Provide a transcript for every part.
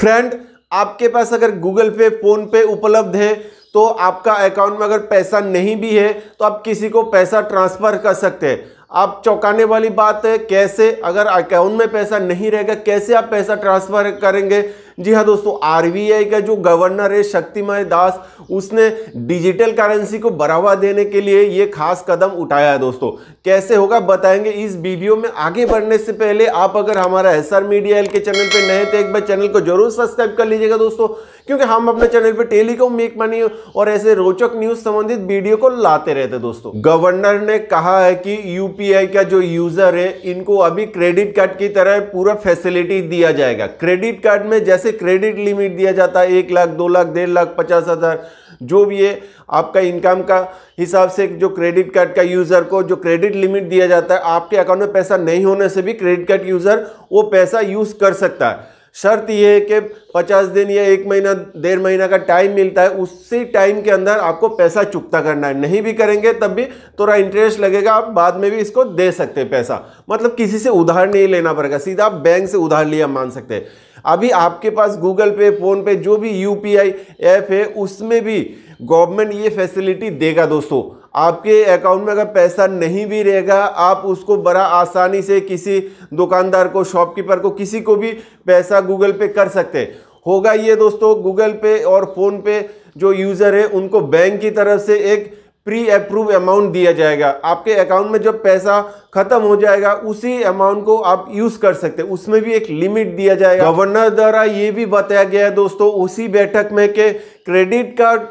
friend आपके पास अगर Google पे फोन पे उपलब्ध है तो आपका अकाउंट में अगर पैसा नहीं भी है तो आप किसी को पैसा ट्रांसफ़र कर सकते हैं आप चौंकाने वाली बात है कैसे अगर अकाउंट में पैसा नहीं रहेगा कैसे आप पैसा ट्रांसफ़र करेंगे जी हाँ दोस्तों आरबीआई का जो गवर्नर है शक्तिमय दास उसने डिजिटल करेंसी को बढ़ावा देने के लिए ये खास कदम उठाया है दोस्तों कैसे होगा बताएंगे इस वीडियो में आगे बढ़ने से पहले आप अगर हमारा एस आर मीडिया एल के चैनल पर नए तो एक बार चैनल को जरूर सब्सक्राइब कर लीजिएगा दोस्तों क्योंकि हम अपने चैनल पर टेलीकॉम मेक मनी और ऐसे रोचक न्यूज संबंधित वीडियो को लाते रहते दोस्तों गवर्नर ने कहा है कि यूपीआई का जो यूजर है इनको अभी क्रेडिट कार्ड की तरह पूरा फैसिलिटी दिया जाएगा क्रेडिट कार्ड में जैसे से क्रेडिट लिमिट दिया जाता है एक लाख दो लाख डेढ़ लाख पचास हज़ार जो भी है आपका इनकम का हिसाब से जो क्रेडिट कार्ड का यूज़र को जो क्रेडिट लिमिट दिया जाता है आपके अकाउंट में पैसा नहीं होने से भी क्रेडिट कार्ड यूज़र वो पैसा यूज़ कर सकता है शर्त यह है कि पचास दिन या एक महीना डेढ़ महीना का टाइम मिलता है उसी टाइम के अंदर आपको पैसा चुकता करना है नहीं भी करेंगे तब भी थोड़ा इंटरेस्ट लगेगा आप बाद में भी इसको दे सकते हैं पैसा मतलब किसी से उधार नहीं लेना पड़ेगा सीधा आप बैंक से उधार लिया मान सकते हैं अभी आपके पास गूगल पे फ़ोन पे जो भी यू ऐप है उसमें भी गवर्नमेंट ये फैसिलिटी देगा दोस्तों आपके अकाउंट में अगर पैसा नहीं भी रहेगा आप उसको बड़ा आसानी से किसी दुकानदार को शॉपकीपर को किसी को भी पैसा गूगल पे कर सकते हैं होगा ये दोस्तों गूगल पे और फ़ोन पे जो यूज़र है उनको बैंक की तरफ से एक प्री अप्रूव अमाउंट दिया जाएगा आपके अकाउंट में जब पैसा खत्म हो जाएगा उसी अमाउंट को आप यूज कर सकते हैं उसमें भी एक लिमिट दिया जाएगा गवर्नर द्वारा ये भी बताया गया है दोस्तों उसी बैठक में कि क्रेडिट कार्ड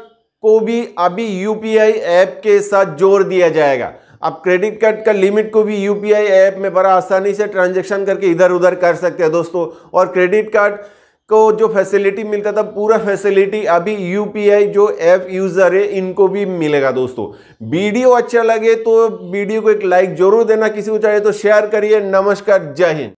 को भी अभी यूपीआई ऐप के साथ जोड़ दिया जाएगा आप क्रेडिट कार्ड का लिमिट को भी यूपीआई ऐप में बड़ा आसानी से ट्रांजेक्शन करके इधर उधर कर सकते हैं दोस्तों और क्रेडिट कार्ड को जो फैसिलिटी मिलता था पूरा फैसिलिटी अभी यूपीआई जो ऐप यूज़र है इनको भी मिलेगा दोस्तों वीडियो अच्छा लगे तो वीडियो को एक लाइक जरूर देना किसी को चाहिए तो शेयर करिए नमस्कार जय हिंद